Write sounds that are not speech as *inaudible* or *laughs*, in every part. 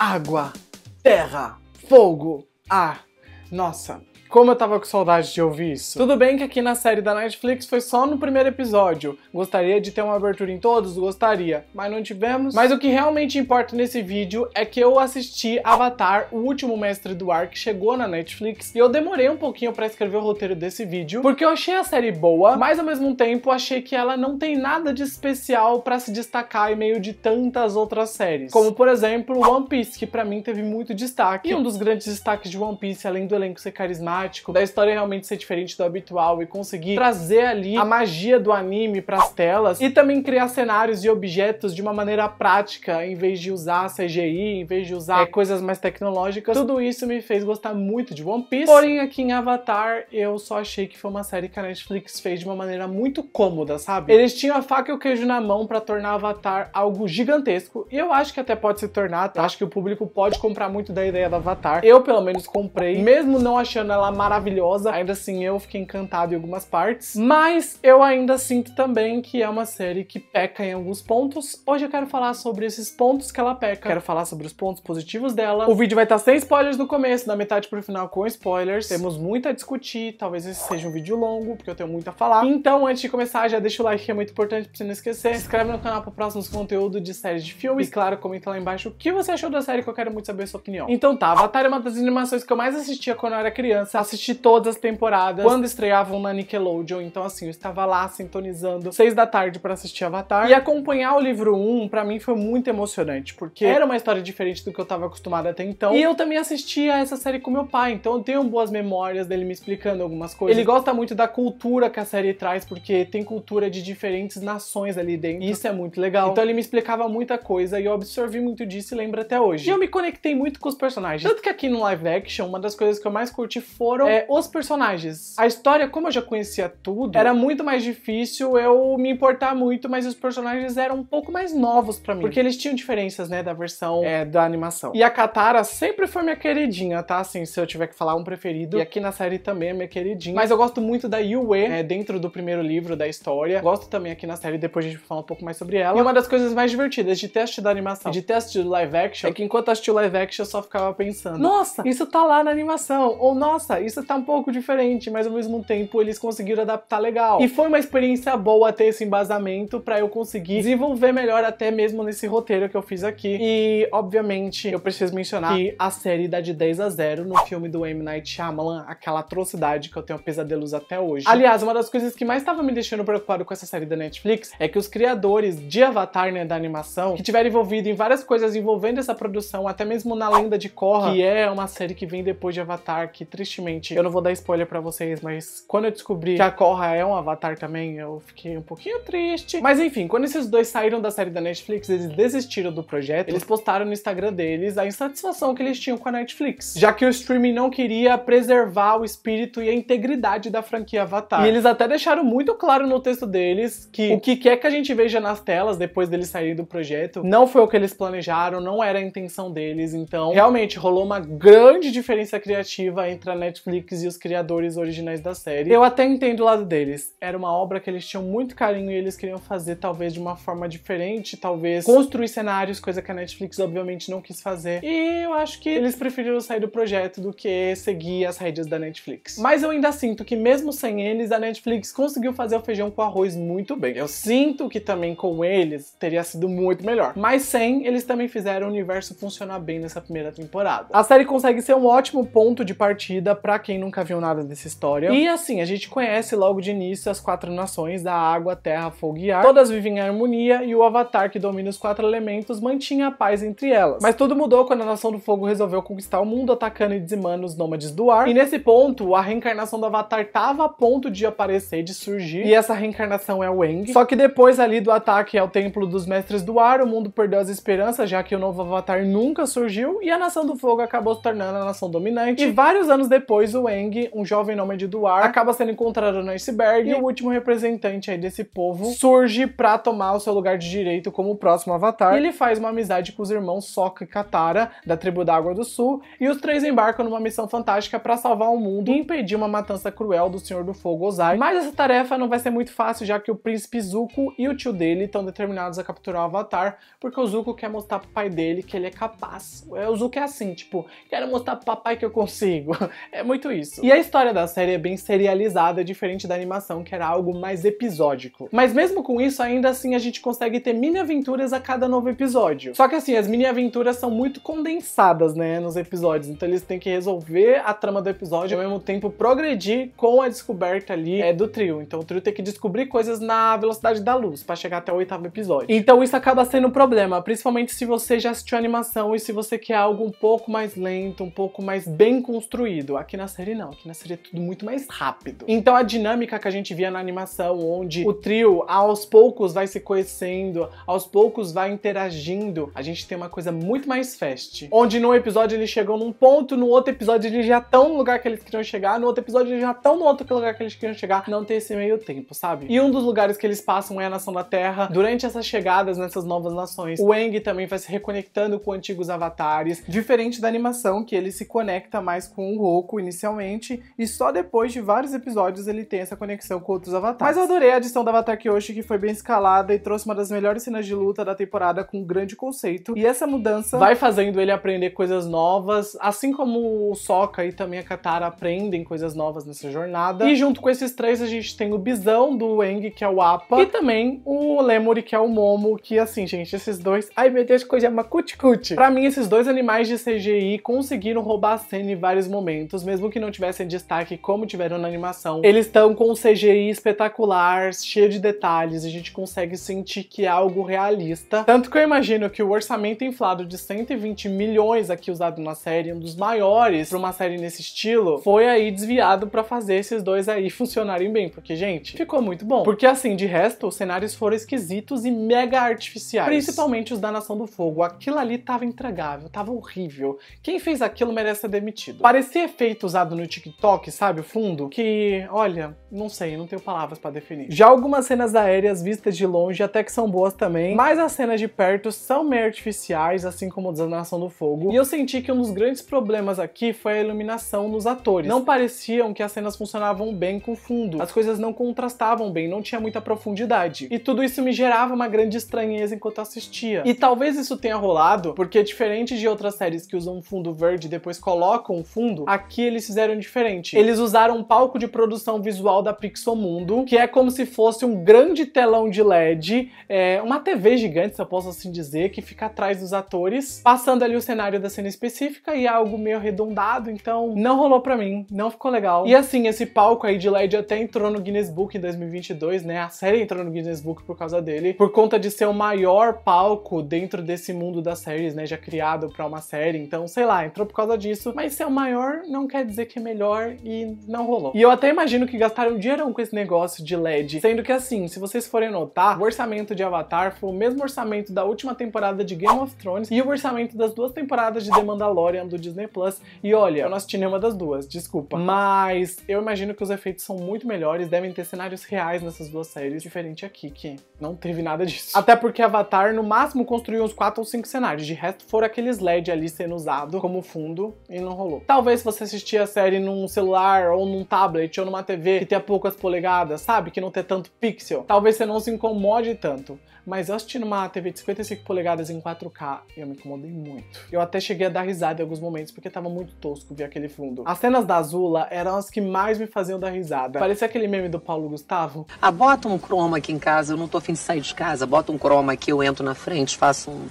água, terra, fogo, ar. Nossa, como eu tava com saudade de ouvir isso. Tudo bem que aqui na série da Netflix foi só no primeiro episódio. Gostaria de ter uma abertura em todos? Gostaria, mas não tivemos. Mas o que realmente importa nesse vídeo é que eu assisti Avatar, o último mestre do ar que chegou na Netflix, e eu demorei um pouquinho para escrever o roteiro desse vídeo, porque eu achei a série boa, mas ao mesmo tempo achei que ela não tem nada de especial para se destacar em meio de tantas outras séries. Como por exemplo, One Piece, que para mim teve muito destaque. E um dos grandes destaques de One Piece, além do elenco ser carismático, temático, da história realmente ser diferente do habitual e conseguir trazer ali a magia do anime para as telas e também criar cenários e objetos de uma maneira prática, em vez de usar CGI, em vez de usar é, coisas mais tecnológicas. Tudo isso me fez gostar muito de One Piece. Porém, aqui em Avatar, eu só achei que foi uma série que a Netflix fez de uma maneira muito cômoda, sabe? Eles tinham a faca e o queijo na mão para tornar Avatar algo gigantesco e eu acho que até pode se tornar. Acho que o público pode comprar muito da ideia do Avatar. Eu, pelo menos, comprei, mesmo não achando ela maravilhosa. Ainda assim, eu fiquei encantado em algumas partes, mas eu ainda sinto também que é uma série que peca em alguns pontos. Hoje eu quero falar sobre esses pontos que ela peca, quero falar sobre os pontos positivos dela. O vídeo vai estar sem spoilers no começo, da metade pro final com spoilers. Temos muito a discutir, talvez esse seja um vídeo longo, porque eu tenho muito a falar. Então, antes de começar, já deixa o like que é muito importante pra você não esquecer. Se inscreve no canal para próximos conteúdos de séries de filmes. E claro, comenta lá embaixo o que você achou da série que eu quero muito saber a sua opinião. Então tá, Avatar é uma das animações que eu mais assistia quando eu era criança assisti todas as temporadas quando estreavam na Nickelodeon. Então, assim, eu estava lá sintonizando seis da tarde para assistir Avatar. E acompanhar o livro 1, um, para mim, foi muito emocionante, porque era uma história diferente do que eu estava acostumada até então. E eu também assistia essa série com meu pai, então eu tenho boas memórias dele me explicando algumas coisas. Ele gosta muito da cultura que a série traz, porque tem cultura de diferentes nações ali dentro. E isso é muito legal. Então ele me explicava muita coisa e eu absorvi muito disso e lembro até hoje. E eu me conectei muito com os personagens. Tanto que aqui no live action, uma das coisas que eu mais curti foi foram é, os personagens. A história, como eu já conhecia tudo, era muito mais difícil eu me importar muito, mas os personagens eram um pouco mais novos para mim. Porque eles tinham diferenças, né, da versão é, da animação. E a Katara sempre foi minha queridinha, tá? Assim, se eu tiver que falar um preferido. E aqui na série também é minha queridinha. Mas eu gosto muito da Yue, é, dentro do primeiro livro da história. Gosto também aqui na série, depois a gente fala um pouco mais sobre ela. E uma das coisas mais divertidas de teste da animação de teste do live action é que enquanto o live action eu só ficava pensando: nossa, isso tá lá na animação. Ou nossa, isso tá um pouco diferente, mas ao mesmo tempo eles conseguiram adaptar legal. E foi uma experiência boa ter esse embasamento para eu conseguir desenvolver melhor até mesmo nesse roteiro que eu fiz aqui. E, obviamente, eu preciso mencionar que a série dá de 10 a 0 no filme do M. Night Shyamalan, aquela atrocidade que eu tenho pesadelos até hoje. Aliás, uma das coisas que mais estava me deixando preocupado com essa série da Netflix é que os criadores de Avatar, né, da animação, que tiveram envolvido em várias coisas envolvendo essa produção, até mesmo na Lenda de Korra, que é uma série que vem depois de Avatar, que tristemente infelizmente eu não vou dar spoiler para vocês, mas quando eu descobri que a Korra é um avatar também, eu fiquei um pouquinho triste. Mas enfim, quando esses dois saíram da série da Netflix, eles desistiram do projeto, eles postaram no Instagram deles a insatisfação que eles tinham com a Netflix, já que o streaming não queria preservar o espírito e a integridade da franquia Avatar. E eles até deixaram muito claro no texto deles que o que quer que a gente veja nas telas depois deles saírem do projeto não foi o que eles planejaram, não era a intenção deles, então realmente rolou uma grande diferença criativa entre a Netflix Netflix e os criadores originais da série. Eu até entendo o lado deles. Era uma obra que eles tinham muito carinho e eles queriam fazer talvez de uma forma diferente, talvez construir cenários, coisa que a Netflix obviamente não quis fazer. E eu acho que eles preferiram sair do projeto do que seguir as rédeas da Netflix. Mas eu ainda sinto que mesmo sem eles, a Netflix conseguiu fazer o feijão com arroz muito bem. Eu sinto que também com eles teria sido muito melhor. Mas sem, eles também fizeram o universo funcionar bem nessa primeira temporada. A série consegue ser um ótimo ponto de partida para quem nunca viu nada dessa história. E assim, a gente conhece logo de início as quatro nações da água, terra, fogo e ar. Todas vivem em harmonia e o avatar que domina os quatro elementos mantinha a paz entre elas. Mas tudo mudou quando a nação do fogo resolveu conquistar o mundo atacando e dizimando os nômades do ar. E nesse ponto, a reencarnação do avatar tava a ponto de aparecer, de surgir. E essa reencarnação é o Eng. Só que depois ali do ataque ao templo dos mestres do ar, o mundo perdeu as esperanças, já que o novo avatar nunca surgiu e a nação do fogo acabou se tornando a nação dominante. E vários anos depois depois o Eng, um jovem nome de Duar, acaba sendo encontrado no iceberg e o último representante aí desse povo surge para tomar o seu lugar de direito como o próximo avatar. E ele faz uma amizade com os irmãos Sokka e Katara, da tribo da Água do Sul, e os três embarcam numa missão fantástica para salvar o mundo e impedir uma matança cruel do Senhor do Fogo Ozai. Mas essa tarefa não vai ser muito fácil, já que o príncipe Zuko e o tio dele estão determinados a capturar o Avatar, porque o Zuko quer mostrar pro pai dele que ele é capaz. É, o Zuko é assim, tipo, quero mostrar pro papai que eu consigo. *laughs* É, é muito isso. E a história da série é bem serializada, diferente da animação, que era algo mais episódico. Mas mesmo com isso, ainda assim a gente consegue ter mini-aventuras a cada novo episódio. Só que assim, as mini-aventuras são muito condensadas, né, nos episódios. Então eles têm que resolver a trama do episódio e ao mesmo tempo progredir com a descoberta ali é, do trio. Então o trio tem que descobrir coisas na velocidade da luz para chegar até o oitavo episódio. Então isso acaba sendo um problema, principalmente se você já assistiu a animação e se você quer algo um pouco mais lento, um pouco mais bem construído. Aqui na série não, aqui na série é tudo muito mais rápido. Então a dinâmica que a gente via na animação, onde o trio aos poucos vai se conhecendo, aos poucos vai interagindo, a gente tem uma coisa muito mais fast. Onde num episódio eles chegam num ponto, no outro episódio eles já estão no lugar que eles queriam chegar, no outro episódio eles já estão no outro lugar que eles queriam chegar. Não tem esse meio tempo, sabe? E um dos lugares que eles passam é a Nação da Terra. Durante essas chegadas nessas novas nações, o Eng também vai se reconectando com antigos avatares, diferente da animação que ele se conecta mais com o Roku inicialmente, e só depois de vários episódios ele tem essa conexão com outros avatares. Mas eu adorei a adição do Avatar Kyoshi, que foi bem escalada e trouxe uma das melhores cenas de luta da temporada com um grande conceito. E essa mudança vai fazendo ele aprender coisas novas, assim como o Sokka e também a Katara aprendem coisas novas nessa jornada. E junto com esses três a gente tem o Bisão do Eng, que é o Apa e também o Lemuri, que é o Momo, que assim, gente, esses dois... Ai meu Deus, coisa é uma cuticute. Pra mim, esses dois animais de CGI conseguiram roubar a cena em vários momentos, mesmo que não tivessem destaque como tiveram na animação, eles estão com um CGI espetacular, cheio de detalhes, e a gente consegue sentir que é algo realista. Tanto que eu imagino que o orçamento inflado de 120 milhões aqui usado na série, um dos maiores para uma série nesse estilo, foi aí desviado para fazer esses dois aí funcionarem bem, porque, gente, ficou muito bom. Porque assim, de resto, os cenários foram esquisitos e mega artificiais. Principalmente os da Nação do Fogo. Aquilo ali tava intragável, tava horrível. Quem fez aquilo merece ser demitido. Parecia efeito efeito usado no TikTok, sabe? O fundo, que, olha, não sei, não tenho palavras para definir. Já algumas cenas aéreas vistas de longe até que são boas também, mas as cenas de perto são meio artificiais, assim como a nação do fogo. E eu senti que um dos grandes problemas aqui foi a iluminação nos atores. Não pareciam que as cenas funcionavam bem com o fundo. As coisas não contrastavam bem, não tinha muita profundidade. E tudo isso me gerava uma grande estranheza enquanto assistia. E talvez isso tenha rolado porque diferente de outras séries que usam fundo verde e depois colocam o um fundo, aqui eles fizeram diferente. Eles usaram um palco de produção visual da Pixomundo, que é como se fosse um grande telão de LED, é, uma TV gigante, se eu posso assim dizer, que fica atrás dos atores, passando ali o cenário da cena específica e é algo meio arredondado, então não rolou pra mim, não ficou legal. E assim, esse palco aí de LED até entrou no Guinness Book em 2022, né? A série entrou no Guinness Book por causa dele, por conta de ser o maior palco dentro desse mundo das séries, né? Já criado pra uma série, então sei lá, entrou por causa disso, mas ser o maior não quer dizer que é melhor e não rolou. E eu até imagino que gastaram dinheirão com esse negócio de LED, sendo que assim, se vocês forem notar, o orçamento de Avatar foi o mesmo orçamento da última temporada de Game of Thrones e o orçamento das duas temporadas de The Mandalorian do Disney Plus. E olha, eu não assisti nenhuma das duas, desculpa. Mas eu imagino que os efeitos são muito melhores, devem ter cenários reais nessas duas séries, diferente aqui, que não teve nada disso. Até porque Avatar, no máximo, construiu uns 4 ou 5 cenários, de resto foram aqueles LED ali sendo usado como fundo e não rolou. Talvez você assistir assistir a série num celular ou num tablet ou numa TV que tenha poucas polegadas, sabe? Que não tenha tanto pixel, talvez você não se incomode tanto. Mas eu assistindo uma TV de 55 polegadas em 4K, eu me incomodei muito. Eu até cheguei a dar risada em alguns momentos, porque tava muito tosco ver aquele fundo. As cenas da Azula eram as que mais me faziam dar risada. Parecia aquele meme do Paulo Gustavo. Ah, bota um Chroma aqui em casa, eu não tô afim de sair de casa. Bota um Chroma aqui, eu entro na frente, faço um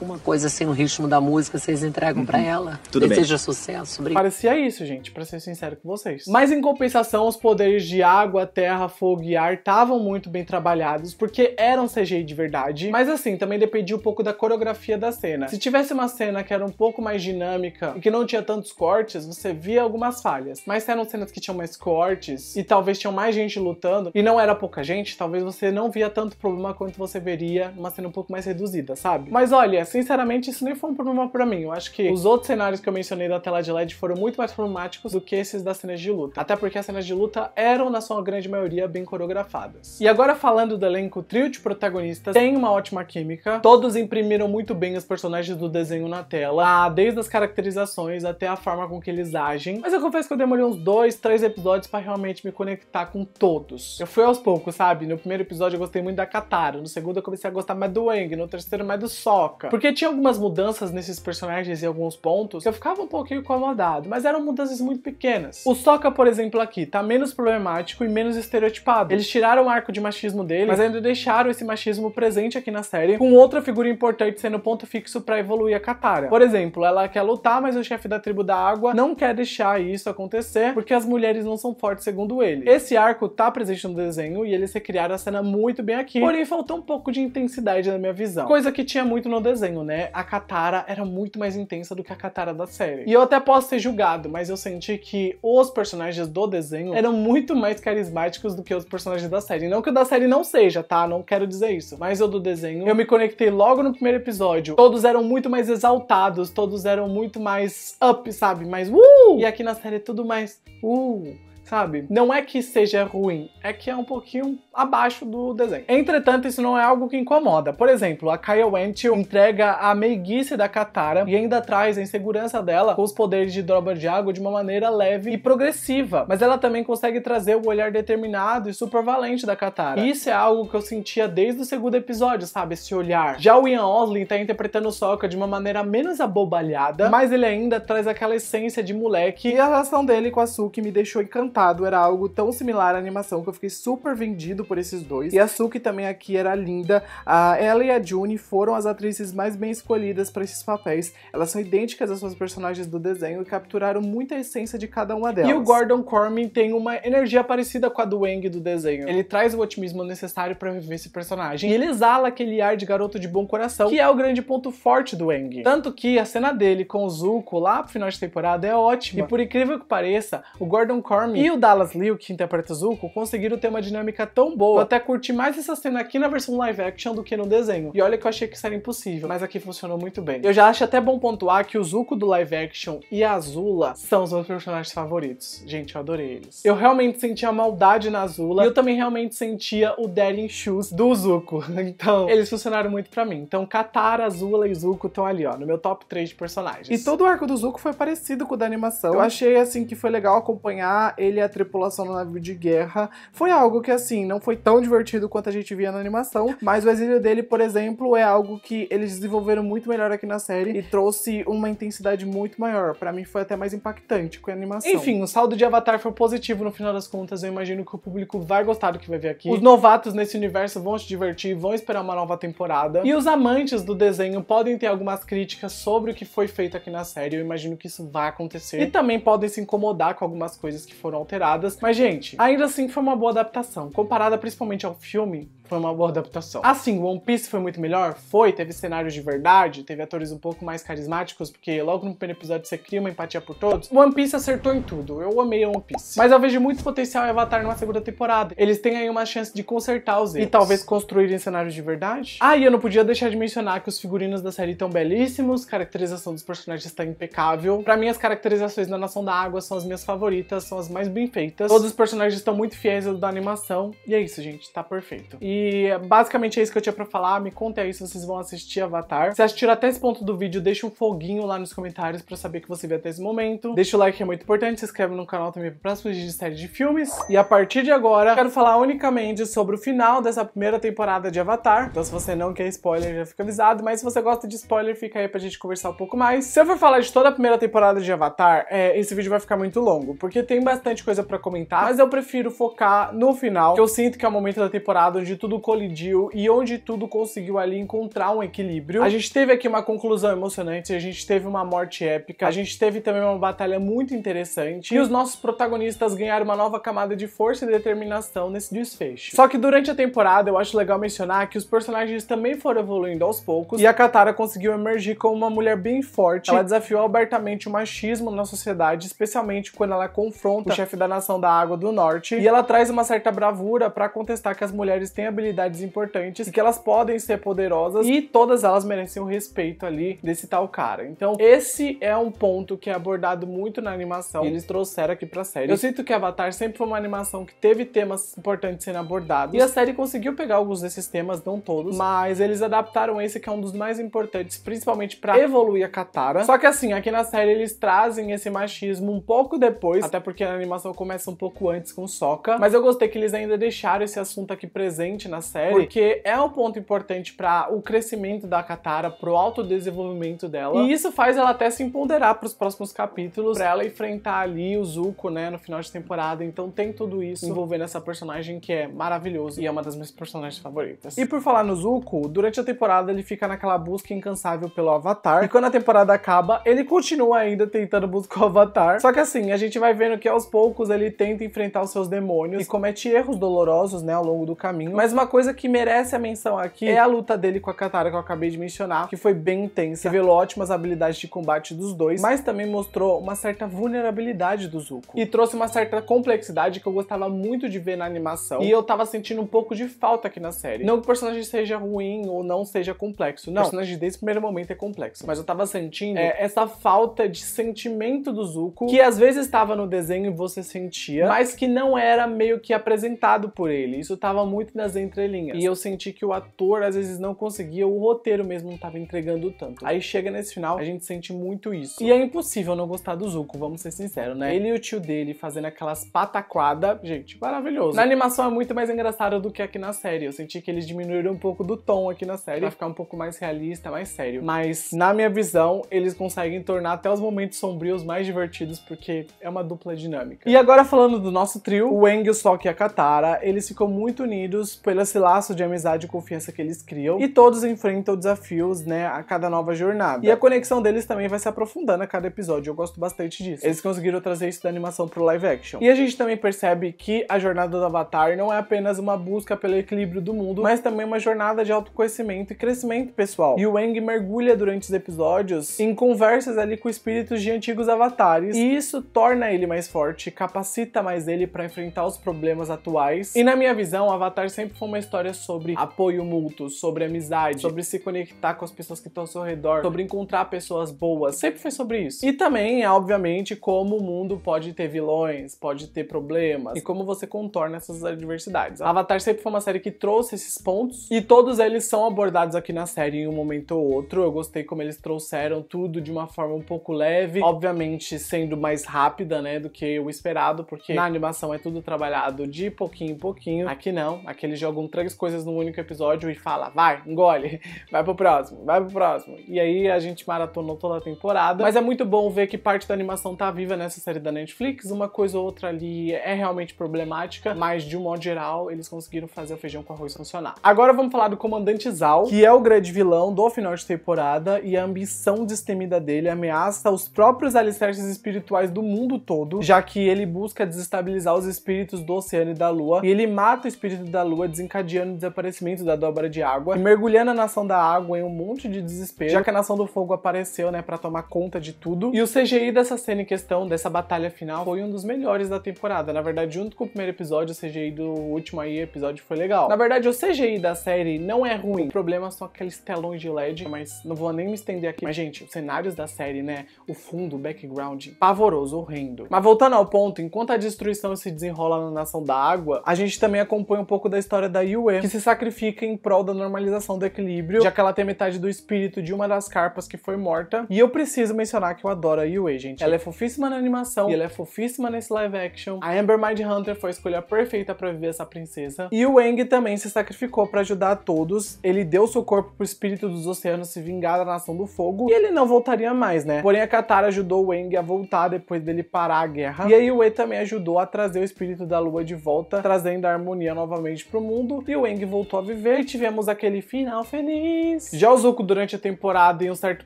alguma coisa sem o ritmo da música, vocês entregam uhum. para ela. Tudo Deseja bem. sucesso. Obrigado. Parecia isso, gente, para ser sincero com vocês. Mas em compensação, os poderes de água, terra, fogo e ar estavam muito bem trabalhados, porque eram CGI de verdade. Mas assim, também dependia um pouco da coreografia da cena. Se tivesse uma cena que era um pouco mais dinâmica e que não tinha tantos cortes, você via algumas falhas. Mas se eram cenas que tinham mais cortes e talvez tinham mais gente lutando e não era pouca gente, talvez você não via tanto problema quanto você veria numa cena um pouco mais reduzida, sabe? Mas olha, sinceramente, isso nem foi um problema para mim. Eu acho que os outros cenários que eu mencionei da tela de LED foram muito mais problemáticos do que esses das cenas de luta. Até porque as cenas de luta eram, na sua grande maioria, bem coreografadas. E agora falando do elenco, o trio de protagonistas tem uma ótima química. Todos imprimiram muito bem os personagens do desenho na tela, ah, desde as caracterizações até a forma com que eles agem. Mas eu confesso que eu demorei uns dois, três episódios para realmente me conectar com todos. Eu fui aos poucos, sabe? No primeiro episódio eu gostei muito da Katara, no segundo eu comecei a gostar mais do Wang, no terceiro mais do Sokka. Porque tinha algumas mudanças nesses personagens em alguns pontos que eu ficava um pouquinho incomodado, mas eram mudanças muito pequenas. O Sokka, por exemplo, aqui tá menos problemático e menos estereotipado. Eles tiraram o arco de machismo dele, mas ainda deixaram esse machismo presente aqui na série, com outra figura importante sendo ponto fixo para evoluir a Katara. Por exemplo, ela quer lutar, mas o chefe da tribo da água não quer deixar isso acontecer, porque as mulheres não são fortes segundo ele. Esse arco tá presente no desenho e eles recriaram a cena muito bem aqui, porém faltou um pouco de intensidade na minha visão, coisa que tinha muito no desenho desenho, né, a Katara era muito mais intensa do que a Katara da série. E eu até posso ser julgado, mas eu senti que os personagens do desenho eram muito mais carismáticos do que os personagens da série. Não que o da série não seja, tá? Não quero dizer isso. Mas eu do desenho, eu me conectei logo no primeiro episódio. Todos eram muito mais exaltados, todos eram muito mais up, sabe? Mais uh! E aqui na série é tudo mais uh, sabe? Não é que seja ruim, é que é um pouquinho abaixo do desenho. Entretanto, isso não é algo que incomoda. Por exemplo, a Kaya Wentil entrega a meiguice da Katara e ainda traz a insegurança dela com os poderes de dobra de água de uma maneira leve e progressiva, mas ela também consegue trazer o olhar determinado e super valente da Katara. E isso é algo que eu sentia desde o segundo episódio, sabe? Esse olhar. Já o Ian Oslin tá interpretando o Sokka de uma maneira menos abobalhada, mas ele ainda traz aquela essência de moleque e a relação dele com a Suki me deixou encantado. Era algo tão similar à animação que eu fiquei super vendido por esses dois. E a Suki também aqui era linda. A, ela e a June foram as atrizes mais bem escolhidas para esses papéis. Elas são idênticas às suas personagens do desenho e capturaram muita essência de cada uma delas. E o Gordon Corman tem uma energia parecida com a do Wang do desenho. Ele traz o otimismo necessário para viver esse personagem. E ele exala aquele ar de garoto de bom coração, que é o grande ponto forte do Wang. Tanto que a cena dele com o Zuko lá pro final de temporada é ótima. E por incrível que pareça, o Gordon Corman e o Dallas Liu, que interpreta o Zuko, conseguiram ter uma dinâmica tão tão boa. Eu até curti mais essa cena aqui na versão live action do que no desenho. E olha que eu achei que isso era impossível, mas aqui funcionou muito bem. Eu já acho até bom pontuar que o Zuko do live action e a Azula são os meus personagens favoritos. Gente, eu adorei eles. Eu realmente sentia a maldade na Azula e eu também realmente sentia o Daring Shoes do Zuko. *laughs* Então, eles funcionaram muito pra mim. Então, Katara, Azula e Zuko estão ali, ó, no meu top 3 de personagens. E todo o arco do Zuko foi parecido com o da animação. Eu achei, assim, que foi legal acompanhar ele e a tripulação no navio de guerra. Foi algo que, assim, não foi tão divertido quanto a gente via na animação, mas o exílio dele, por exemplo, é algo que eles desenvolveram muito melhor aqui na série e trouxe uma intensidade muito maior. Para mim foi até mais impactante com a animação. Enfim, o saldo de Avatar foi positivo no final das contas, eu imagino que o público vai gostar do que vai ver aqui. Os novatos nesse universo vão se divertir, vão esperar uma nova temporada. E os amantes do desenho podem ter algumas críticas sobre o que foi feito aqui na série, eu imagino que isso vai acontecer. E também podem se incomodar com algumas coisas que foram alteradas, mas gente, ainda assim foi uma boa adaptação. Comparado relacionada principalmente ao filme, foi uma boa adaptação. Assim, One Piece foi muito melhor? Foi, teve cenários de verdade, teve atores um pouco mais carismáticos, porque logo no primeiro episódio você cria uma empatia por todos. One Piece acertou em tudo, eu amei One Piece. Mas eu vejo muito potencial em Avatar numa segunda temporada. Eles têm aí uma chance de consertar os erros. E talvez construírem cenários de verdade. Ah, e eu não podia deixar de mencionar que os figurinos da série estão belíssimos, caracterização dos personagens está impecável. Pra mim, as caracterizações da Nação da Água são as minhas favoritas, são as mais bem feitas. Todos os personagens estão muito fiéis ao da animação. E é isso, gente, tá perfeito. E basicamente é isso que eu tinha pra falar. Me conta aí se vocês vão assistir Avatar. Se assistiram até esse ponto do vídeo, deixa um foguinho lá nos comentários pra saber que você viu até esse momento. Deixa o like que é muito importante, se inscreve no canal também para próximos vídeos de série de filmes. E a partir de agora, quero falar unicamente sobre o final dessa primeira temporada de Avatar. Então se você não quer spoiler, já fica avisado. Mas se você gosta de spoiler, fica aí pra gente conversar um pouco mais. Se eu for falar de toda a primeira temporada de Avatar, é, esse vídeo vai ficar muito longo, porque tem bastante coisa pra comentar, mas eu prefiro focar no final, que eu sinto que é o momento da temporada onde tudo tudo colidiu e onde tudo conseguiu ali encontrar um equilíbrio. A gente teve aqui uma conclusão emocionante, a gente teve uma morte épica, a gente teve também uma batalha muito interessante e os nossos protagonistas ganharam uma nova camada de força e determinação nesse desfecho. Só que durante a temporada eu acho legal mencionar que os personagens também foram evoluindo aos poucos e a Katara conseguiu emergir como uma mulher bem forte. Ela desafiou abertamente o machismo na sociedade, especialmente quando ela confronta o chefe da nação da Água do Norte e ela traz uma certa bravura para contestar que as mulheres têm a habilidades importantes e que elas podem ser poderosas e todas elas merecem o respeito ali desse tal cara. Então, esse é um ponto que é abordado muito na animação e eles trouxeram aqui pra série. Eu sinto que Avatar sempre foi uma animação que teve temas importantes sendo abordados e a série conseguiu pegar alguns desses temas, não todos, mas eles adaptaram esse que é um dos mais importantes, principalmente para evoluir a Katara. Só que assim, aqui na série eles trazem esse machismo um pouco depois, até porque a animação começa um pouco antes com Sokka, mas eu gostei que eles ainda deixaram esse assunto aqui presente na série, porque é um ponto importante para o crescimento da Katara, pro autodesenvolvimento dela. E isso faz ela até se empoderar para os próximos capítulos, pra ela enfrentar ali o Zuko, né, no final de temporada. Então tem tudo isso envolvendo essa personagem que é maravilhoso e é uma das minhas personagens favoritas. E por falar no Zuko, durante a temporada ele fica naquela busca incansável pelo Avatar. E quando a temporada acaba, ele continua ainda tentando buscar o Avatar. Só que assim, a gente vai vendo que aos poucos ele tenta enfrentar os seus demônios e comete erros dolorosos, né, ao longo do caminho. Mas mas uma coisa que merece a menção aqui hum. é a luta dele com a Katara, que eu acabei de mencionar, que foi bem intensa. Revelou ótimas habilidades de combate dos dois, mas também mostrou uma certa vulnerabilidade do Zuko. E trouxe uma certa complexidade que eu gostava muito de ver na animação. E eu tava sentindo um pouco de falta aqui na série. Não que o personagem seja ruim ou não seja complexo. Não, o personagem desde o primeiro momento é complexo. Mas eu tava sentindo é, essa falta de sentimento do Zuko, que às vezes estava no desenho e você sentia, mas que não era meio que apresentado por ele. Isso tava muito nas entrelinhas. E eu senti que o ator às vezes não conseguia, o roteiro mesmo não tava entregando tanto. Aí chega nesse final, a gente sente muito isso. E é impossível não gostar do Zuko, vamos ser sinceros, né? Ele e o tio dele fazendo aquelas pataquadas, gente, maravilhoso. Na animação é muito mais engraçado do que aqui na série. Eu senti que eles diminuíram um pouco do tom aqui na série pra ficar um pouco mais realista, mais sério. Mas, na minha visão, eles conseguem tornar até os momentos sombrios mais divertidos, porque é uma dupla dinâmica. E agora falando do nosso trio, o Eng, o Sokka e a Katara, eles ficam muito unidos pelo esse laço de amizade e confiança que eles criam. E todos enfrentam desafios, né, a cada nova jornada. E a conexão deles também vai se aprofundando a cada episódio. Eu gosto bastante disso. Eles conseguiram trazer isso da animação pro live action. E a gente também percebe que a jornada do Avatar não é apenas uma busca pelo equilíbrio do mundo, mas também uma jornada de autoconhecimento e crescimento pessoal. E o Aang mergulha durante os episódios em conversas ali com espíritos de antigos avatares, e isso torna ele mais forte, capacita mais ele para enfrentar os problemas atuais. E na minha visão, o Avatar sempre foi uma história sobre apoio mútuo, sobre amizade, sobre se conectar com as pessoas que estão ao seu redor, sobre encontrar pessoas boas. Sempre foi sobre isso. E também, obviamente, como o mundo pode ter vilões, pode ter problemas e como você contorna essas adversidades. Avatar sempre foi uma série que trouxe esses pontos e todos eles são abordados aqui na série em um momento ou outro. Eu gostei como eles trouxeram tudo de uma forma um pouco leve, obviamente sendo mais rápida, né, do que o esperado, porque na animação é tudo trabalhado de pouquinho em pouquinho. Aqui não, aquele jogo jogam três coisas num único episódio e fala, vai, engole, *laughs* vai pro próximo, vai pro próximo. E aí a gente maratonou toda a temporada. Mas é muito bom ver que parte da animação tá viva nessa série da Netflix. Uma coisa ou outra ali é realmente problemática, mas de um modo geral eles conseguiram fazer o feijão com arroz funcionar. Agora vamos falar do Comandante Zal, que é o grande vilão do final de temporada e a ambição destemida dele ameaça os próprios alicerces espirituais do mundo todo, já que ele busca desestabilizar os espíritos do oceano e da lua. E ele mata o espírito da lua, desencadeando o desaparecimento da dobra de água, mergulhando a nação da água em um monte de desespero, já que a nação do fogo apareceu, né, para tomar conta de tudo. E o CGI dessa cena em questão, dessa batalha final, foi um dos melhores da temporada. Na verdade, junto com o primeiro episódio, o CGI do último aí episódio foi legal. Na verdade, o CGI da série não é ruim. O problema é são aqueles telões de LED, mas não vou nem me estender aqui. Mas, gente, os cenários da série, né? O fundo, o background, pavoroso, horrendo. Mas voltando ao ponto, enquanto a destruição se desenrola na Nação da Água, a gente também acompanha um pouco da história da Yue, que se sacrifica em prol da normalização do equilíbrio, já que ela tem metade do espírito de uma das carpas que foi morta. E eu preciso mencionar que eu adoro a Yue, gente. Ela é fofíssima na animação e ela é fofíssima nesse live action. A Amber Mind Hunter foi a escolha perfeita para viver essa princesa. E o Wang também se sacrificou para ajudar a todos. Ele deu seu corpo pro espírito dos oceanos se vingar da nação do fogo e ele não voltaria mais, né? Porém a Katara ajudou o Wang a voltar depois dele parar a guerra. E a Yue também ajudou a trazer o espírito da lua de volta, trazendo a harmonia novamente pro mundo mundo e o Eng voltou a viver e tivemos aquele final feliz. Já o Zuko durante a temporada em um certo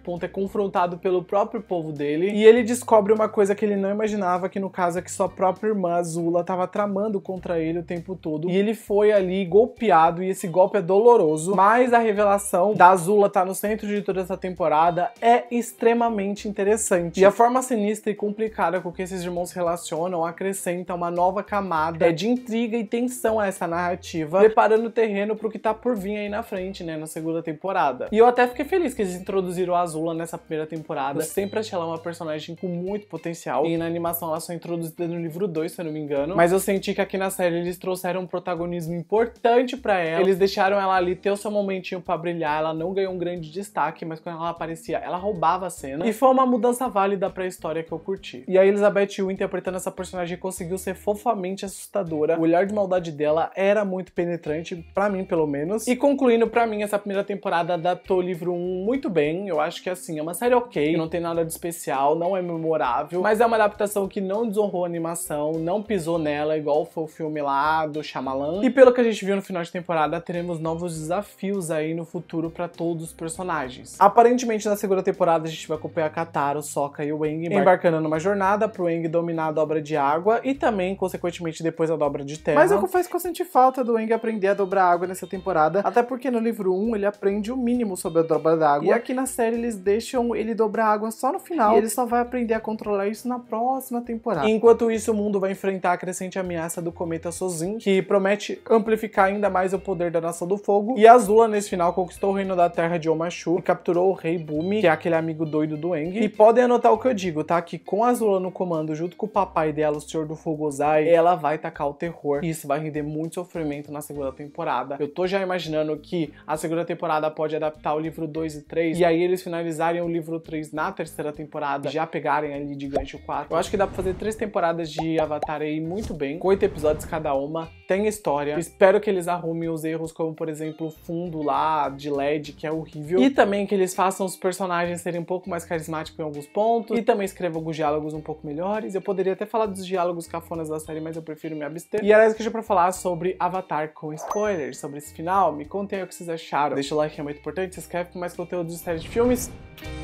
ponto é confrontado pelo próprio povo dele e ele descobre uma coisa que ele não imaginava que no caso é que sua própria irmã Azula estava tramando contra ele o tempo todo e ele foi ali golpeado e esse golpe é doloroso, mas a revelação da Azula tá no centro de toda essa temporada é extremamente interessante. E a forma sinistra e complicada com que esses irmãos se relacionam acrescenta uma nova camada de intriga e tensão a essa narrativa narrativa, preparando o terreno pro que tá por vir aí na frente, né? Na segunda temporada. E eu até fiquei feliz que eles introduziram a Azula nessa primeira temporada. Eu sempre achei ela uma personagem com muito potencial. E na animação ela só é introduzida no livro 2, se eu não me engano. Mas eu senti que aqui na série eles trouxeram um protagonismo importante para ela. Eles deixaram ela ali ter o seu momentinho para brilhar. Ela não ganhou um grande destaque, mas quando ela aparecia, ela roubava a cena. E foi uma mudança válida pra história que eu curti. E a Elizabeth Yu interpretando essa personagem conseguiu ser fofamente assustadora. O olhar de maldade dela era muito perigoso penetrante, para mim pelo menos. E concluindo, para mim, essa primeira temporada adaptou o livro 1 muito bem. Eu acho que assim, é uma série ok, não tem nada de especial, não é memorável, mas é uma adaptação que não desonrou a animação, não pisou nela, igual foi o filme lá do Shyamalan. E pelo que a gente viu no final de temporada, teremos novos desafios aí no futuro para todos os personagens. Aparentemente, na segunda temporada, a gente vai acompanhar Katara, Sokka e o Wang embarcando numa jornada pro Wang dominar a dobra de água e também, consequentemente, depois a dobra de terra. Mas eu é confesso que eu senti falta do Wang aprender a dobrar água nessa temporada, até porque no livro 1 ele aprende o mínimo sobre a dobra d'água. E aqui na série eles deixam ele dobrar água só no final, e ele só vai aprender a controlar isso na próxima temporada. Enquanto isso, o mundo vai enfrentar a crescente ameaça do cometa Sozin, que promete amplificar ainda mais o poder da Nação do Fogo, e Azula nesse final conquistou o reino da Terra de Omashu e capturou o rei Bumi, que é aquele amigo doido do Eng. E podem anotar o que eu digo, tá? Que com Azula no comando, junto com o papai dela, o Senhor do Fogo Ozai, ela vai tacar o terror, e isso vai render muito sofrimento na segunda temporada. Eu tô já imaginando que a segunda temporada pode adaptar o livro 2 e 3, e aí eles finalizarem o livro 3 na terceira temporada, já pegarem ali de gancho 4. Eu acho que dá pra fazer três temporadas de Avatar aí muito bem, com oito episódios cada uma, tem história. Espero que eles arrumem os erros, como por exemplo o fundo lá de LED, que é horrível, e também que eles façam os personagens serem um pouco mais carismáticos em alguns pontos, e também escrevam alguns diálogos um pouco melhores. Eu poderia até falar dos diálogos cafonas da série, mas eu prefiro me abster. E era isso que eu tinha pra falar sobre Avatar com spoilers sobre esse final. Me contem aí o que vocês acharam. Deixa o like que é muito importante, se inscreve para mais conteúdo de série de filmes.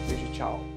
Beijo, tchau.